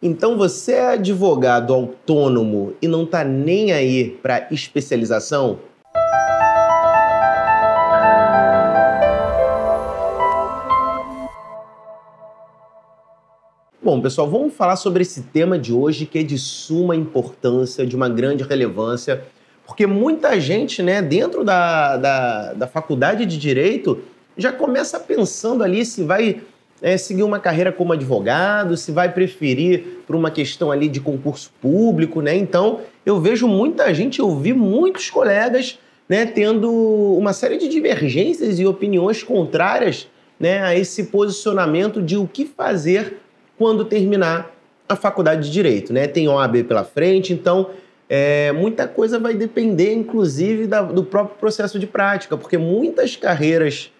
Então você é advogado autônomo e não tá nem aí para especialização? Bom, pessoal, vamos falar sobre esse tema de hoje que é de suma importância, de uma grande relevância, porque muita gente, né, dentro da, da, da faculdade de direito já começa pensando ali se vai é, seguir uma carreira como advogado, se vai preferir por uma questão ali de concurso público, né? Então, eu vejo muita gente, eu vi muitos colegas, né, tendo uma série de divergências e opiniões contrárias, né, a esse posicionamento de o que fazer quando terminar a faculdade de direito, né? Tem OAB pela frente, então é, muita coisa vai depender, inclusive, da, do próprio processo de prática, porque muitas carreiras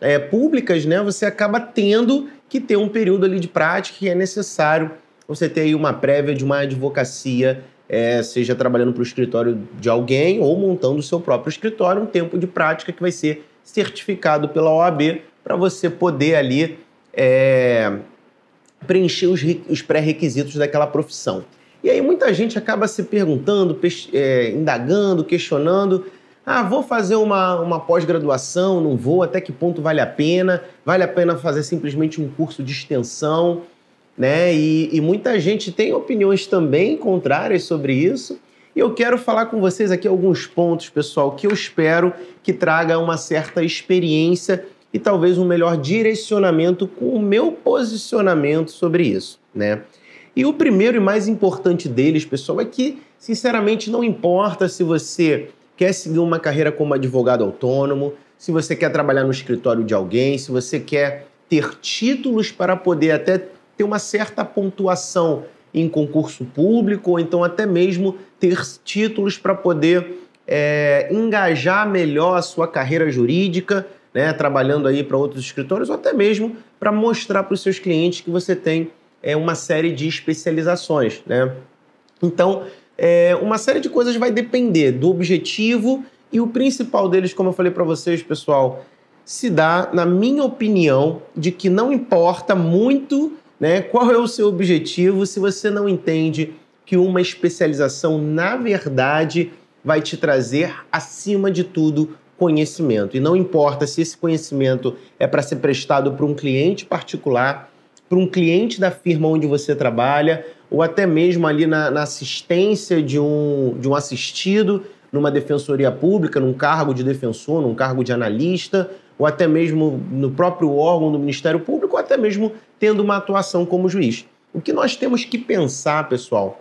é, públicas, né, você acaba tendo que ter um período ali de prática que é necessário você ter aí uma prévia de uma advocacia, é, seja trabalhando para o escritório de alguém ou montando o seu próprio escritório, um tempo de prática que vai ser certificado pela OAB para você poder ali é, preencher os, os pré-requisitos daquela profissão. E aí muita gente acaba se perguntando, é, indagando, questionando ah, vou fazer uma, uma pós-graduação, não vou, até que ponto vale a pena? Vale a pena fazer simplesmente um curso de extensão, né? E, e muita gente tem opiniões também contrárias sobre isso. E eu quero falar com vocês aqui alguns pontos, pessoal, que eu espero que traga uma certa experiência e talvez um melhor direcionamento com o meu posicionamento sobre isso, né? E o primeiro e mais importante deles, pessoal, é que, sinceramente, não importa se você quer seguir uma carreira como advogado autônomo, se você quer trabalhar no escritório de alguém, se você quer ter títulos para poder até ter uma certa pontuação em concurso público, ou então até mesmo ter títulos para poder é, engajar melhor a sua carreira jurídica, né, trabalhando aí para outros escritórios, ou até mesmo para mostrar para os seus clientes que você tem é, uma série de especializações. Né? Então, é, uma série de coisas vai depender do objetivo e o principal deles, como eu falei para vocês, pessoal, se dá, na minha opinião, de que não importa muito né, qual é o seu objetivo se você não entende que uma especialização, na verdade, vai te trazer, acima de tudo, conhecimento. E não importa se esse conhecimento é para ser prestado para um cliente particular, para um cliente da firma onde você trabalha, ou até mesmo ali na, na assistência de um, de um assistido numa defensoria pública, num cargo de defensor, num cargo de analista, ou até mesmo no próprio órgão do Ministério Público, ou até mesmo tendo uma atuação como juiz. O que nós temos que pensar, pessoal,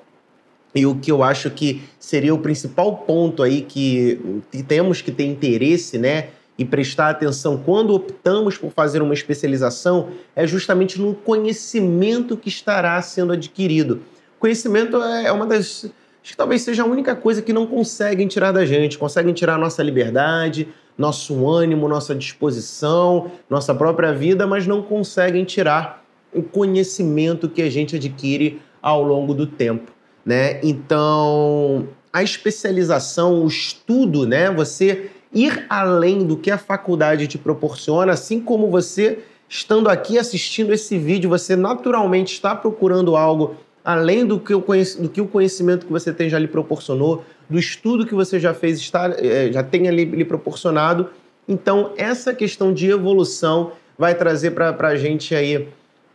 e o que eu acho que seria o principal ponto aí que temos que ter interesse, né? e prestar atenção quando optamos por fazer uma especialização é justamente no conhecimento que estará sendo adquirido. Conhecimento é, é uma das. Acho que talvez seja a única coisa que não conseguem tirar da gente. Conseguem tirar nossa liberdade, nosso ânimo, nossa disposição, nossa própria vida, mas não conseguem tirar o conhecimento que a gente adquire ao longo do tempo. Né? Então, a especialização, o estudo, né? Você ir além do que a faculdade te proporciona, assim como você estando aqui assistindo esse vídeo, você naturalmente está procurando algo além do que, o conhecimento que você tem já lhe proporcionou, do estudo que você já fez, está, eh, já tenha lhe, proporcionado. Então, essa questão de evolução vai trazer para a gente aí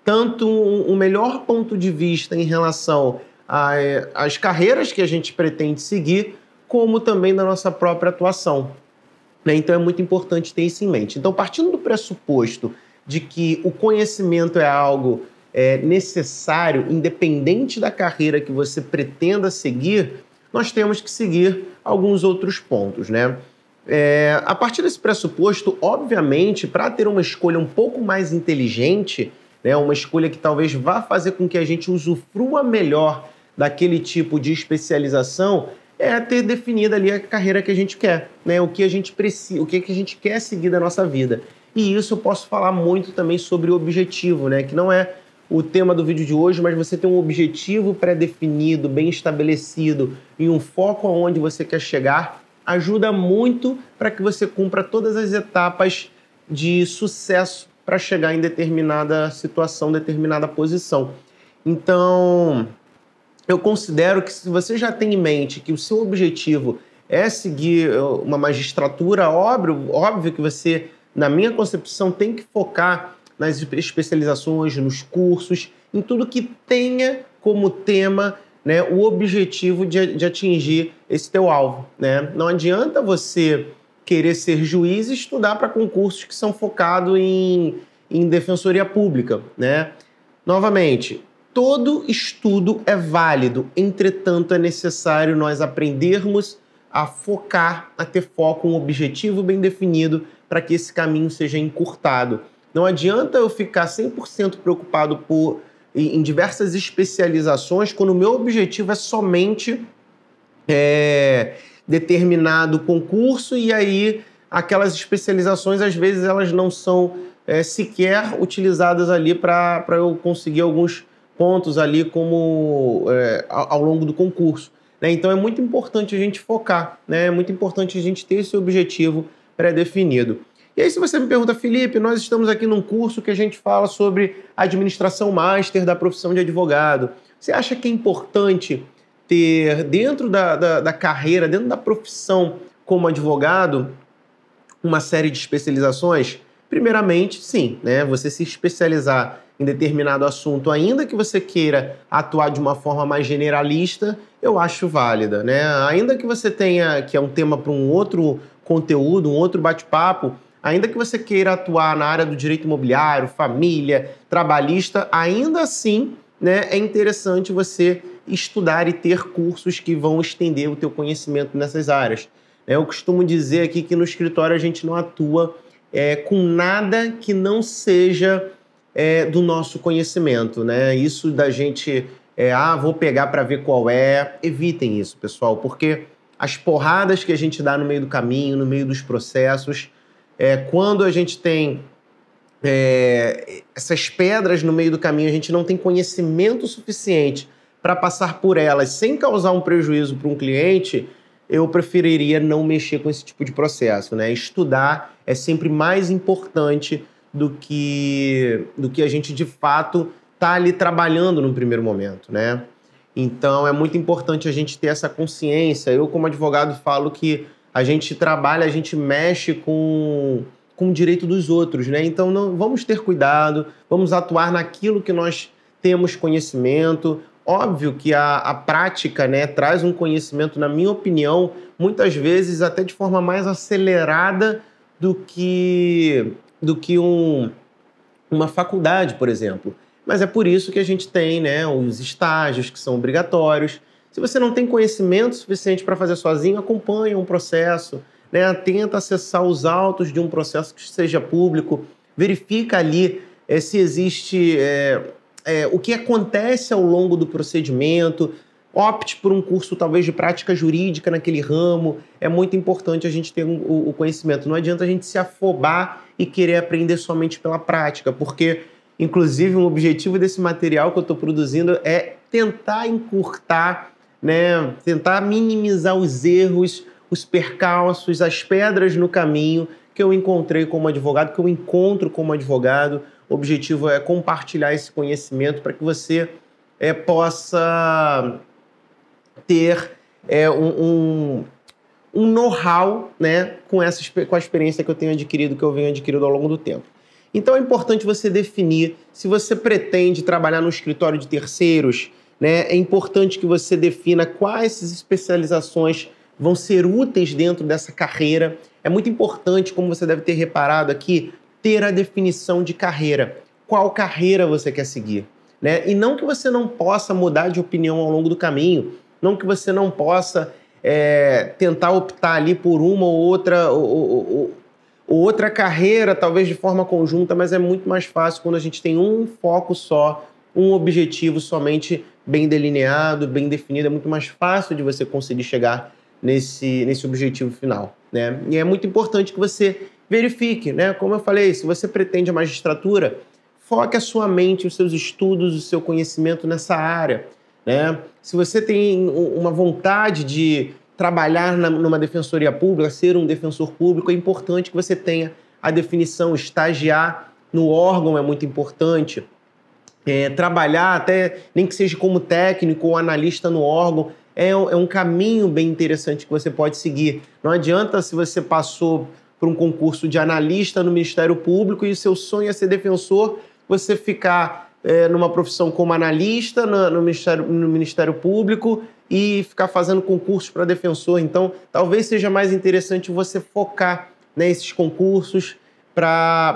tanto um, um, melhor ponto de vista em relação às eh, carreiras que a gente pretende seguir, como também da nossa própria atuação. Né? Então é muito importante ter isso em mente. Então, partindo do pressuposto de que o conhecimento é algo é, necessário, independente da carreira que você pretenda seguir, nós temos que seguir alguns outros pontos, né? É, a partir desse pressuposto, obviamente, para ter uma escolha um pouco mais inteligente, né, uma escolha que talvez vá fazer com que a gente usufrua melhor daquele tipo de especialização, é ter definido ali a carreira que a gente quer, né? O que a gente precisa, o que, que a gente quer seguir da nossa vida. E isso eu posso falar muito também sobre o objetivo, né? Que não é o tema do vídeo de hoje, mas você tem um objetivo pré-definido, bem estabelecido e um foco aonde você quer chegar, ajuda muito para que você cumpra todas as etapas de sucesso para chegar em determinada situação, determinada posição. Então, eu considero que se você já tem em mente que o seu objetivo é seguir eh, uma magistratura, óbvio, óbvio que você, na minha concepção, tem que focar nas especializações, nos cursos, em tudo que tenha como tema né, o objetivo de, de atingir esse teu alvo. Né? Não adianta você querer ser juiz e estudar para concursos que são focados em, em defensoria pública. Né? Novamente, Todo estudo é válido, entretanto, é necessário nós aprendermos a focar, a ter foco, um objetivo bem definido para que esse caminho seja encurtado. Não adianta eu ficar 100% preocupado por, em, diversas especializações quando o meu objetivo é somente é, determinado concurso e aí aquelas especializações às vezes elas não são é, sequer utilizadas ali para eu conseguir alguns pontos ali como é, ao longo do concurso. Né? Então é muito importante a gente focar, né? é muito importante a gente ter esse objetivo pré-definido. E aí, se você me pergunta, Felipe, nós estamos aqui num curso que a gente fala sobre administração master da profissão de advogado. Você acha que é importante ter dentro da, da, da carreira, dentro da profissão como advogado, uma série de especializações? Primeiramente, sim, né? Você se especializar em determinado assunto, ainda que você queira atuar de uma forma mais generalista, eu acho válida, né? Ainda que você tenha, que é um tema para um outro conteúdo, um outro bate-papo, ainda que você queira atuar na área do direito imobiliário, família, trabalhista, ainda assim, né, é interessante você estudar e ter cursos que vão estender o teu conhecimento nessas áreas. Eu costumo dizer aqui que no escritório a gente não atua é, com nada que não seja é, do nosso conhecimento, né? Isso da gente, é, ah, vou pegar para ver qual é. Evitem isso, pessoal, porque as porradas que a gente dá no meio do caminho, no meio dos processos, é, quando a gente tem é, essas pedras no meio do caminho, a gente não tem conhecimento suficiente para passar por elas sem causar um prejuízo para um cliente, eu preferiria não mexer com esse tipo de processo. Né? Estudar é sempre mais importante do que, do que a gente de fato está ali trabalhando no primeiro momento, né? Então é muito importante a gente ter essa consciência. Eu, como advogado, falo que a gente trabalha, a gente mexe com, com o direito dos outros, né? Então não, vamos ter cuidado, vamos atuar naquilo que nós temos conhecimento. Óbvio que a, a prática né, traz um conhecimento, na minha opinião, muitas vezes até de forma mais acelerada do que do que um, uma faculdade, por exemplo. Mas é por isso que a gente tem né, os estágios que são obrigatórios. Se você não tem conhecimento suficiente para fazer sozinho, acompanhe um processo, né, tenta acessar os autos de um processo que seja público, verifica ali é, se existe é, é, o que acontece ao longo do procedimento, opte por um curso talvez de prática jurídica naquele ramo. É muito importante a gente ter um, o, o conhecimento. Não adianta a gente se afobar e querer aprender somente pela prática, porque inclusive um objetivo desse material que eu estou produzindo é tentar encurtar, né, tentar minimizar os erros, os percalços, as pedras no caminho que eu encontrei como advogado, que eu encontro como advogado. O objetivo é compartilhar esse conhecimento para que você é, possa ter é, um, um um know-how né, com, essa, com a experiência que eu tenho adquirido, que eu venho adquirindo ao longo do tempo. Então é importante você definir se você pretende trabalhar no escritório de terceiros, né? É importante que você defina quais especializações vão ser úteis dentro dessa carreira. É muito importante, como você deve ter reparado aqui, ter a definição de carreira. Qual carreira você quer seguir, né? E não que você não possa mudar de opinião ao longo do caminho, não que você não possa é, tentar optar ali por uma ou outra, ou, ou, ou, outra carreira, talvez de forma conjunta, mas é muito mais fácil quando a gente tem um foco só, um objetivo somente bem delineado, bem definido. É muito mais fácil de você conseguir chegar nesse, nesse objetivo final. Né? E é muito importante que você verifique, né? Como eu falei, se você pretende a magistratura, foque a sua mente, os seus estudos, o seu conhecimento nessa área né? Se você tem uma vontade de trabalhar na, numa defensoria pública, ser um defensor público, é importante que você tenha a definição. Estagiar no órgão é muito importante. É, trabalhar até, nem que seja como técnico ou analista no órgão, é, é um caminho bem interessante que você pode seguir. Não adianta se você passou por um concurso de analista no Ministério Público e o seu sonho é ser defensor, você ficar é, numa profissão como analista no, no, Ministério, no Ministério Público e ficar fazendo concursos para defensor. Então, talvez seja mais interessante você focar nesses né, concursos para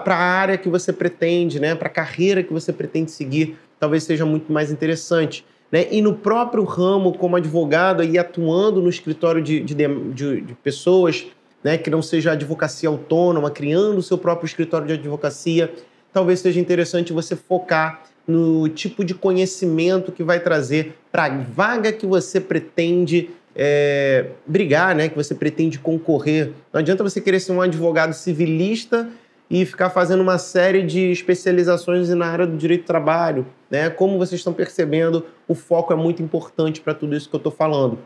a área que você pretende, né, para a carreira que você pretende seguir. Talvez seja muito mais interessante. Né? E no próprio ramo, como advogado, e atuando no escritório de, de, de, de pessoas né, que não seja advocacia autônoma, criando o seu próprio escritório de advocacia, talvez seja interessante você focar no tipo de conhecimento que vai trazer para a vaga que você pretende é, brigar, né? que você pretende concorrer. Não adianta você querer ser um advogado civilista e ficar fazendo uma série de especializações na área do direito do trabalho. Né? Como vocês estão percebendo, o foco é muito importante para tudo isso que eu estou falando.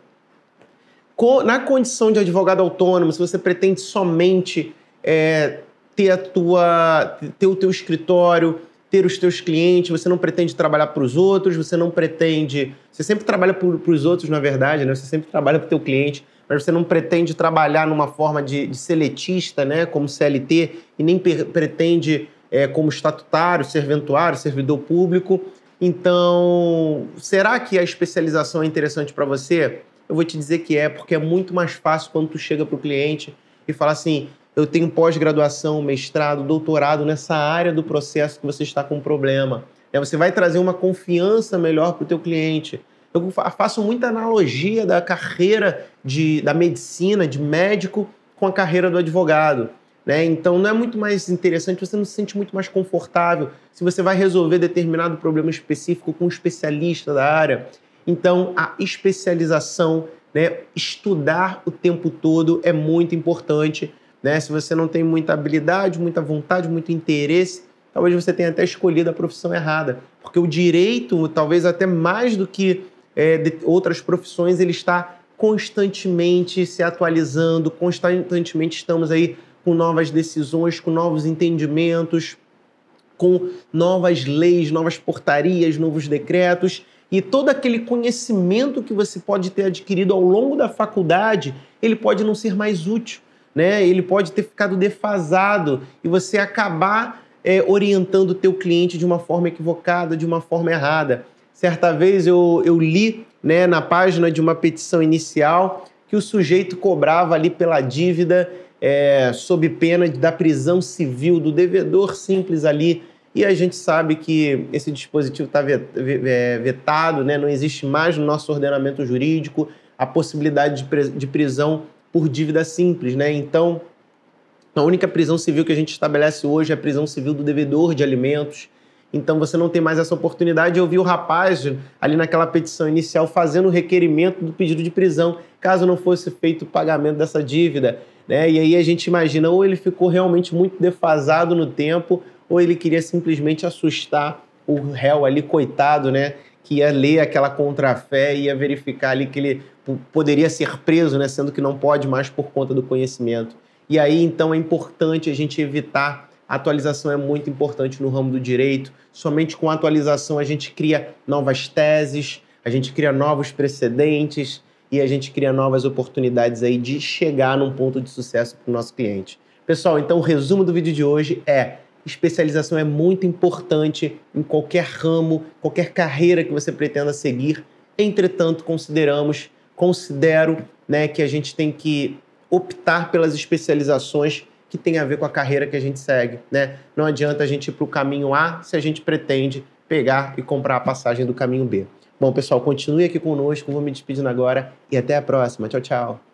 Na condição de advogado autônomo, se você pretende somente é, ter, a tua, ter o teu escritório, ter os teus clientes, você não pretende trabalhar para os outros, você não pretende. Você sempre trabalha para os outros, na verdade, né? Você sempre trabalha para o teu cliente, mas você não pretende trabalhar numa forma de, de seletista, né? Como CLT, e nem pretende, é, como estatutário, serventuário, servidor público. Então, será que a especialização é interessante para você? Eu vou te dizer que é, porque é muito mais fácil quando tu chega para o cliente e fala assim: eu tenho pós-graduação, mestrado, doutorado nessa área do processo que você está com problema. É, você vai trazer uma confiança melhor para o teu cliente. Eu faço muita analogia da carreira de, da medicina, de médico, com a carreira do advogado. Né? Então não é muito mais interessante, você não se sente muito mais confortável se você vai resolver determinado problema específico com um especialista da área. Então a especialização, né? estudar o tempo todo é muito importante né? Se você não tem muita habilidade, muita vontade, muito interesse, talvez você tenha até escolhido a profissão errada. Porque o direito, talvez até mais do que é, outras profissões, ele está constantemente se atualizando, constantemente estamos aí com novas decisões, com novos entendimentos, com novas leis, novas portarias, novos decretos. E todo aquele conhecimento que você pode ter adquirido ao longo da faculdade, ele pode não ser mais útil né? Ele pode ter ficado defasado e você acabar é, orientando o teu cliente de uma forma equivocada, de uma forma errada. Certa vez eu, eu li né, na página de uma petição inicial que o sujeito cobrava ali pela dívida é, sob pena da prisão civil do devedor simples ali e a gente sabe que esse dispositivo está vetado, né? não existe mais no nosso ordenamento jurídico a possibilidade de prisão por dívida simples, né? Então, a única prisão civil que a gente estabelece hoje é a prisão civil do devedor de alimentos. Então você não tem mais essa oportunidade. Eu vi o rapaz ali naquela petição inicial fazendo o requerimento do pedido de prisão, caso não fosse feito o pagamento dessa dívida. Né? E aí a gente imagina, ou ele ficou realmente muito defasado no tempo, ou ele queria simplesmente assustar o réu ali, coitado, né? Que ia ler aquela contrafé e ia verificar ali que ele Tipo, poderia ser preso, né, sendo que não pode mais por conta do conhecimento. E aí, então, é importante a gente evitar. A atualização é muito importante no ramo do direito. Somente com a atualização a gente cria novas teses, a gente cria novos precedentes e a gente cria novas oportunidades aí de chegar num ponto de sucesso para o nosso cliente. Pessoal, então o resumo do vídeo de hoje é especialização é muito importante em qualquer ramo, qualquer carreira que você pretenda seguir. Entretanto, consideramos considero né, que a gente tem que optar pelas especializações que tem a ver com a carreira que a gente segue. Né? Não adianta a gente ir para o caminho A se a gente pretende pegar e comprar a passagem do caminho B. Bom, pessoal, continue aqui conosco. Vou me despedindo agora e até a próxima. Tchau, tchau.